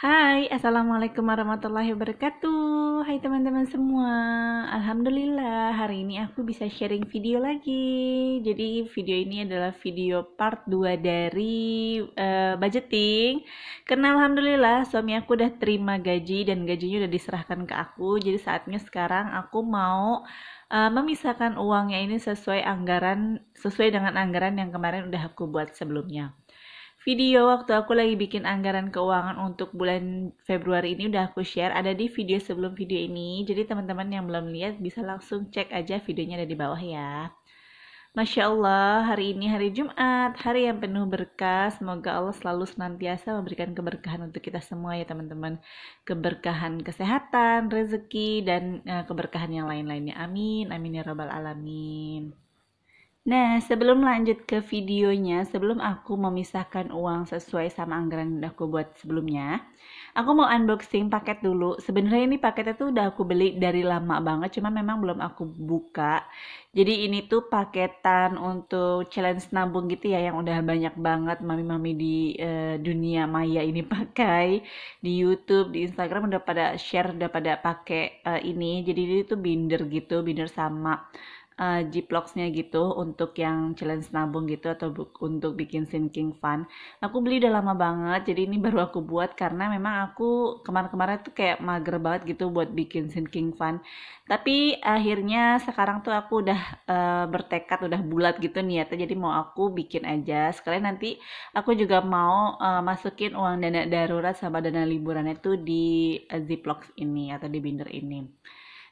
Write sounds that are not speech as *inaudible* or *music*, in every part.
Hai, Assalamualaikum warahmatullahi wabarakatuh Hai teman-teman semua Alhamdulillah, hari ini aku bisa sharing video lagi Jadi video ini adalah video part 2 dari uh, budgeting Karena Alhamdulillah suami aku udah terima gaji dan gajinya udah diserahkan ke aku Jadi saatnya sekarang aku mau uh, memisahkan uangnya ini sesuai anggaran Sesuai dengan anggaran yang kemarin udah aku buat sebelumnya Video waktu aku lagi bikin anggaran keuangan untuk bulan Februari ini udah aku share ada di video sebelum video ini. Jadi teman-teman yang belum lihat bisa langsung cek aja videonya ada di bawah ya. Masya Allah, hari ini hari Jumat, hari yang penuh berkah. Semoga Allah selalu senantiasa memberikan keberkahan untuk kita semua ya teman-teman. Keberkahan kesehatan, rezeki, dan eh, keberkahan yang lain-lainnya. Amin, amin ya robbal alamin. Nah, sebelum lanjut ke videonya, sebelum aku memisahkan uang sesuai sama anggaran yang aku buat sebelumnya, aku mau unboxing paket dulu. Sebenarnya ini paketnya tuh udah aku beli dari lama banget, cuma memang belum aku buka. Jadi ini tuh paketan untuk challenge nabung gitu ya, yang udah banyak banget mami-mami di uh, dunia maya ini *laughs* pakai. Di YouTube, di Instagram udah pada share, udah pada pakai uh, ini. Jadi ini tuh binder gitu, binder sama uh, gitu untuk yang challenge nabung gitu atau untuk bikin sinking fund. Aku beli udah lama banget, jadi ini baru aku buat karena memang aku kemarin-kemarin tuh kayak mager banget gitu buat bikin sinking fund. Tapi akhirnya sekarang tuh aku udah uh, bertekad, udah bulat gitu niatnya, jadi mau aku bikin aja. Sekalian nanti aku juga mau uh, masukin uang dana darurat sama dana liburannya tuh di uh, Ziplox ini atau di binder ini.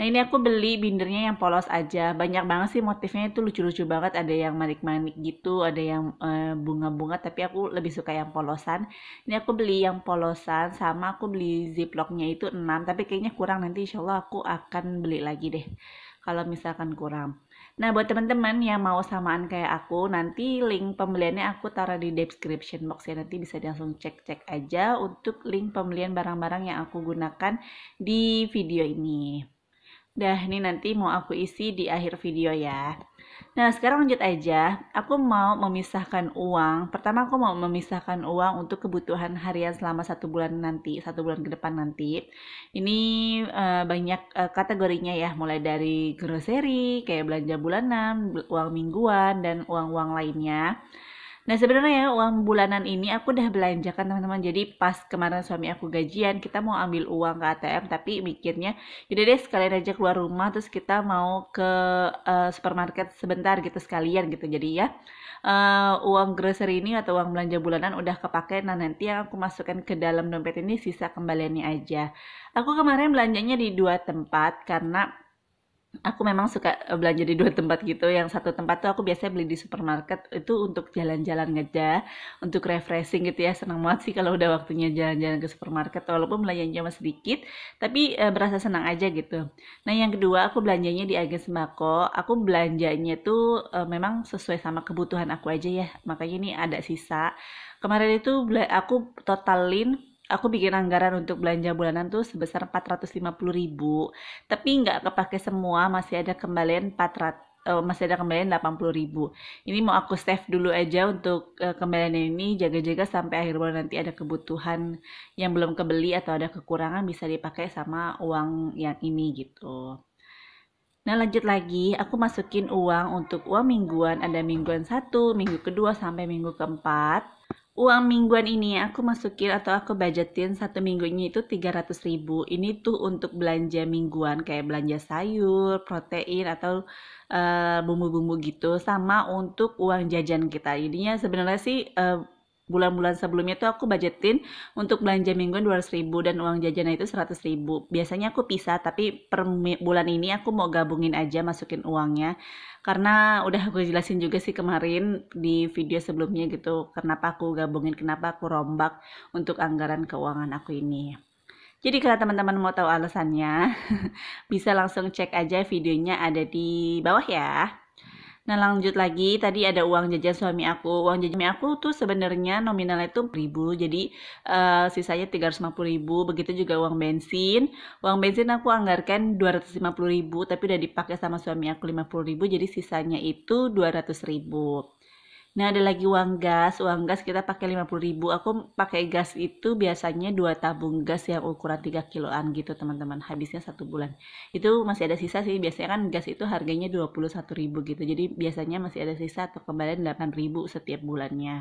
Nah ini aku beli bindernya yang polos aja. Banyak banget sih motifnya itu lucu-lucu banget. Ada yang manik-manik gitu, ada yang eh, bunga-bunga. Uh, tapi aku lebih suka yang polosan. Ini aku beli yang polosan sama aku beli ziplocknya itu 6. Tapi kayaknya kurang nanti insya Allah aku akan beli lagi deh. Kalau misalkan kurang. Nah buat teman-teman yang mau samaan kayak aku, nanti link pembeliannya aku taruh di description box ya. Nanti bisa langsung cek-cek aja untuk link pembelian barang-barang yang aku gunakan di video ini. Dah, ini nanti mau aku isi di akhir video ya. Nah, sekarang lanjut aja. Aku mau memisahkan uang. Pertama, aku mau memisahkan uang untuk kebutuhan harian selama satu bulan nanti, satu bulan ke depan nanti. Ini uh, banyak uh, kategorinya ya, mulai dari grocery, kayak belanja bulanan, uang mingguan, dan uang-uang lainnya. Nah sebenarnya ya uang bulanan ini aku udah belanjakan teman-teman. Jadi pas kemarin suami aku gajian, kita mau ambil uang ke ATM tapi mikirnya, jadi deh sekalian aja keluar rumah terus kita mau ke uh, supermarket sebentar gitu sekalian gitu. Jadi ya uh, uang grocery ini atau uang belanja bulanan udah kepake. Nah nanti yang aku masukkan ke dalam dompet ini sisa kembaliannya aja. Aku kemarin belanjanya di dua tempat karena aku memang suka eh, belanja di dua tempat gitu. Yang satu tempat tuh aku biasanya beli di supermarket itu untuk jalan-jalan aja, untuk refreshing gitu ya. Senang banget sih kalau udah waktunya jalan-jalan ke supermarket walaupun belanjanya cuma sedikit, tapi e, berasa senang aja gitu. Nah, yang kedua aku belanjanya di agen sembako. Aku belanjanya tuh e, memang sesuai sama kebutuhan aku aja ya. Makanya ini ada sisa. Kemarin itu aku totalin aku bikin anggaran untuk belanja bulanan tuh sebesar 450 ribu tapi nggak kepake semua masih ada kembalian 400 uh, eh, masih ada kembalian 80 ribu ini mau aku save dulu aja untuk uh, kembalian ini jaga-jaga sampai akhir bulan nanti ada kebutuhan yang belum kebeli atau ada kekurangan bisa dipakai sama uang yang ini gitu Nah lanjut lagi, aku masukin uang untuk uang mingguan, ada mingguan satu, minggu kedua sampai minggu keempat uang mingguan ini aku masukin atau aku budgetin satu minggunya itu 300 ribu ini tuh untuk belanja mingguan kayak belanja sayur, protein atau eh, bumbu-bumbu uh, gitu sama untuk uang jajan kita jadinya sebenarnya sih uh, bulan-bulan sebelumnya tuh aku budgetin untuk belanja mingguan 200 ribu dan uang jajannya itu 100 ribu. Biasanya aku pisah tapi per bulan ini aku mau gabungin aja masukin uangnya. Karena udah aku jelasin juga sih kemarin di video sebelumnya gitu kenapa aku gabungin, kenapa aku rombak untuk anggaran keuangan aku ini. Jadi kalau teman-teman mau tahu alasannya, *laughs* bisa langsung cek aja videonya ada di bawah ya. Nah lanjut lagi tadi ada uang jajan suami aku. Uang jajan suami aku tuh sebenarnya nominalnya itu ribu. Jadi uh, sisanya 350 ribu. Begitu juga uang bensin. Uang bensin aku anggarkan 250 ribu tapi udah dipakai sama suami aku 50 ribu. Jadi sisanya itu 200 ribu. Nah, ada lagi uang gas. Uang gas kita pakai 50.000. Aku pakai gas itu biasanya dua tabung gas yang ukuran 3 kiloan gitu, teman-teman. Habisnya satu bulan. Itu masih ada sisa sih. Biasanya kan gas itu harganya 21.000 gitu. Jadi biasanya masih ada sisa atau kembali 8.000 setiap bulannya.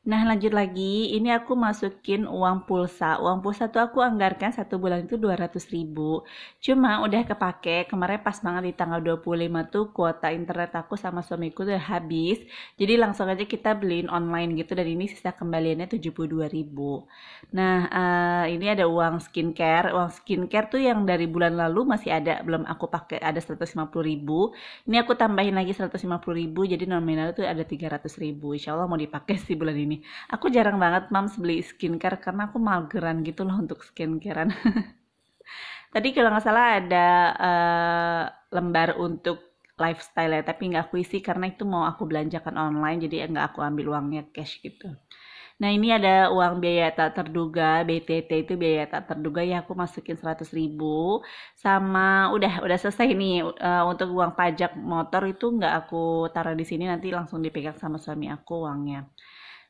Nah lanjut lagi, ini aku masukin uang pulsa. Uang pulsa tuh aku anggarkan satu bulan itu 200 ribu. Cuma udah kepake, kemarin pas banget di tanggal 25 tuh kuota internet aku sama suamiku udah habis. Jadi langsung aja kita beliin online gitu dan ini sisa kembaliannya 72 ribu. Nah uh, ini ada uang skincare. Uang skincare tuh yang dari bulan lalu masih ada, belum aku pakai ada 150 ribu. Ini aku tambahin lagi 150 ribu, jadi nominal tuh ada 300 ribu. Insya Allah mau dipakai sih bulan ini gini aku jarang banget mams beli skincare karena aku mageran gitu loh untuk skincarean *laughs* tadi kalau nggak salah ada uh, lembar untuk lifestyle ya tapi nggak aku isi karena itu mau aku belanjakan online jadi nggak aku ambil uangnya cash gitu Nah ini ada uang biaya tak terduga, BTT itu biaya tak terduga ya aku masukin 100 ribu sama udah udah selesai nih uh, untuk uang pajak motor itu nggak aku taruh di sini nanti langsung dipegang sama suami aku uangnya.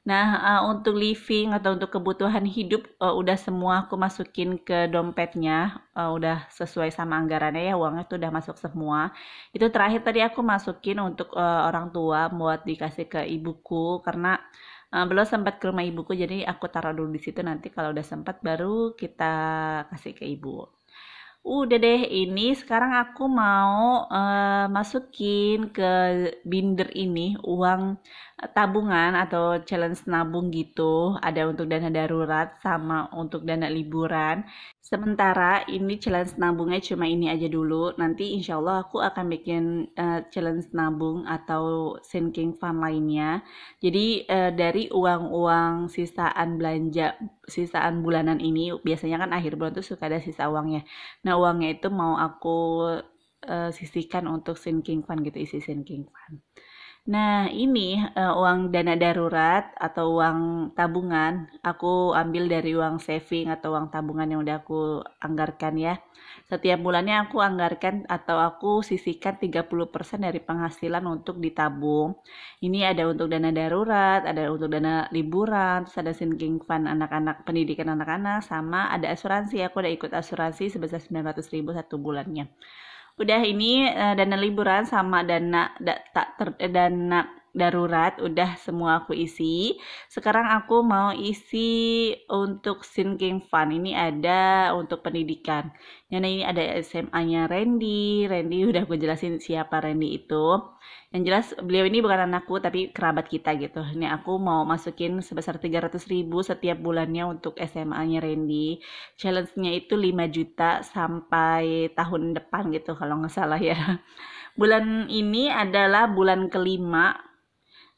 Nah, uh, untuk living atau untuk kebutuhan hidup uh, udah semua aku masukin ke dompetnya, uh, udah sesuai sama anggarannya ya, uangnya tuh udah masuk semua. Itu terakhir tadi aku masukin untuk uh, orang tua buat dikasih ke ibuku karena uh, belum sempat ke rumah ibuku jadi aku taruh dulu di situ nanti kalau udah sempat baru kita kasih ke ibu. Udah deh ini sekarang aku mau uh, masukin ke binder ini uang tabungan atau challenge nabung gitu ada untuk dana darurat sama untuk dana liburan sementara ini challenge nabungnya cuma ini aja dulu nanti insya Allah aku akan bikin uh, challenge nabung atau sinking fund lainnya jadi uh, dari uang-uang sisaan belanja sisaan bulanan ini biasanya kan akhir bulan tuh suka ada sisa uangnya nah uangnya itu mau aku uh, sisihkan untuk sinking fund gitu isi sinking fund Nah, ini uh, uang dana darurat atau uang tabungan, aku ambil dari uang saving atau uang tabungan yang udah aku anggarkan ya. Setiap bulannya aku anggarkan atau aku sisihkan 30% dari penghasilan untuk ditabung. Ini ada untuk dana darurat, ada untuk dana liburan, terus ada sinking fund anak-anak, pendidikan anak-anak, sama ada asuransi. Aku udah ikut asuransi sebesar 900 ribu satu bulannya udah ini uh, dana liburan sama dana da, tak ter, dana darurat udah semua aku isi. Sekarang aku mau isi untuk sinking fund. Ini ada untuk pendidikan. Yang ini ada SMA-nya Randy. Randy *laughs* udah aku jelasin siapa Randy itu. Yang jelas beliau ini bukan anakku tapi kerabat kita gitu. Ini aku mau masukin sebesar 300 ribu setiap bulannya untuk SMA-nya Randy. Challenge-nya itu 5 juta sampai tahun depan gitu kalau nggak salah ya. *laughs* Bulan ini adalah bulan kelima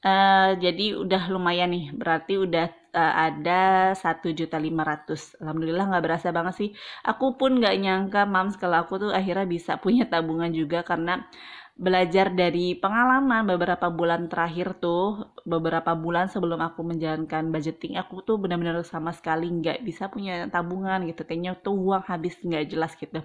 Eh, jadi udah lumayan nih, berarti udah uh, ada 1.500. Alhamdulillah nggak berasa banget sih. Aku pun nggak nyangka mams kalau aku tuh akhirnya bisa punya tabungan juga karena belajar dari pengalaman beberapa bulan terakhir tuh, beberapa bulan sebelum aku menjalankan budgeting, aku tuh benar-benar sama sekali nggak bisa punya tabungan gitu. Kayaknya tuh uang habis nggak jelas gitu.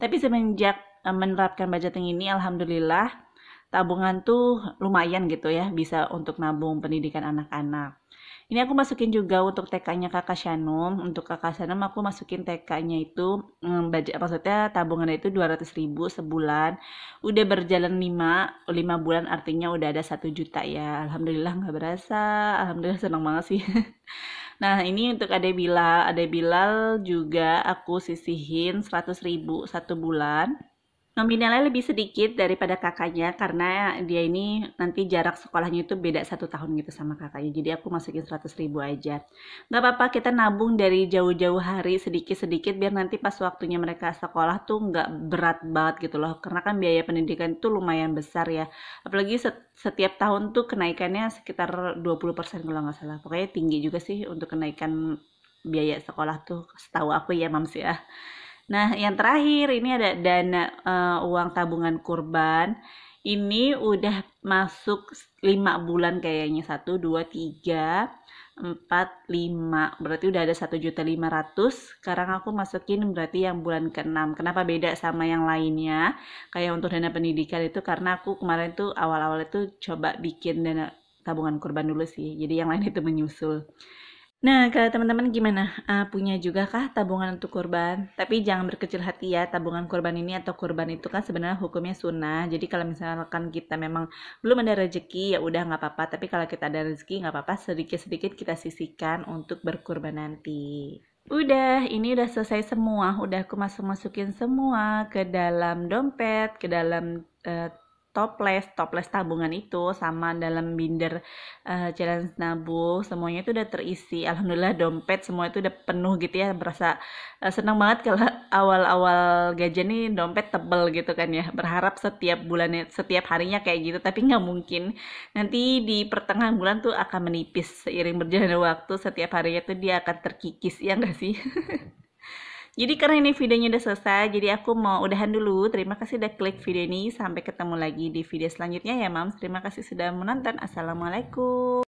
Tapi semenjak eh, menerapkan budgeting ini, alhamdulillah tabungan tuh lumayan gitu ya bisa untuk nabung pendidikan anak-anak ini aku masukin juga untuk TK-nya kakak Shanum untuk kakak Shanum aku masukin TK-nya itu hmm, budget maksudnya tabungannya itu 200 ribu sebulan udah berjalan 5 5 bulan artinya udah ada 1 juta ya Alhamdulillah nggak berasa Alhamdulillah senang banget sih *laughs* Nah ini untuk Ade Bilal Ade Bilal juga aku sisihin 100 ribu satu bulan nominalnya lebih sedikit daripada kakaknya karena dia ini nanti jarak sekolahnya itu beda satu tahun gitu sama kakaknya jadi aku masukin 100 ribu aja nggak apa-apa kita nabung dari jauh-jauh hari sedikit-sedikit biar nanti pas waktunya mereka sekolah tuh nggak berat banget gitu loh karena kan biaya pendidikan itu lumayan besar ya apalagi setiap tahun tuh kenaikannya sekitar 20% kalau nggak salah pokoknya tinggi juga sih untuk kenaikan biaya sekolah tuh setahu aku ya mams ya Nah, yang terakhir ini ada dana uh, uang tabungan kurban. Ini udah masuk 5 bulan kayaknya 1 2 3 4 5. Berarti udah ada 1.500. Sekarang aku masukin berarti yang bulan ke-6. Kenapa beda sama yang lainnya? Kayak untuk dana pendidikan itu karena aku kemarin tuh awal-awal itu coba bikin dana tabungan kurban dulu sih. Jadi yang lain itu menyusul. Nah, kalau teman-teman gimana? Uh, punya juga kah tabungan untuk kurban? Tapi jangan berkecil hati ya, tabungan kurban ini atau kurban itu kan sebenarnya hukumnya sunnah. Jadi kalau misalkan kita memang belum ada rezeki, ya udah nggak apa-apa. Tapi kalau kita ada rezeki, nggak apa-apa, sedikit-sedikit kita sisihkan untuk berkurban nanti. Udah, ini udah selesai semua. Udah aku masuk-masukin semua ke dalam dompet, ke dalam uh, toples, toples tabungan itu sama dalam binder uh, eh, challenge nabung semuanya itu udah terisi. Alhamdulillah dompet semua itu udah penuh gitu ya. Berasa uh, senang banget kalau *laughs* awal-awal gajian nih dompet tebel gitu kan ya. Berharap setiap bulannya setiap harinya kayak gitu tapi nggak mungkin. Nanti di pertengahan bulan tuh akan menipis seiring berjalannya waktu setiap harinya tuh dia akan terkikis ya nggak sih? *laughs* Jadi karena ini videonya udah selesai, jadi aku mau udahan dulu. Terima kasih udah klik video ini. Sampai ketemu lagi di video selanjutnya ya, Mams. Terima kasih sudah menonton. Assalamualaikum.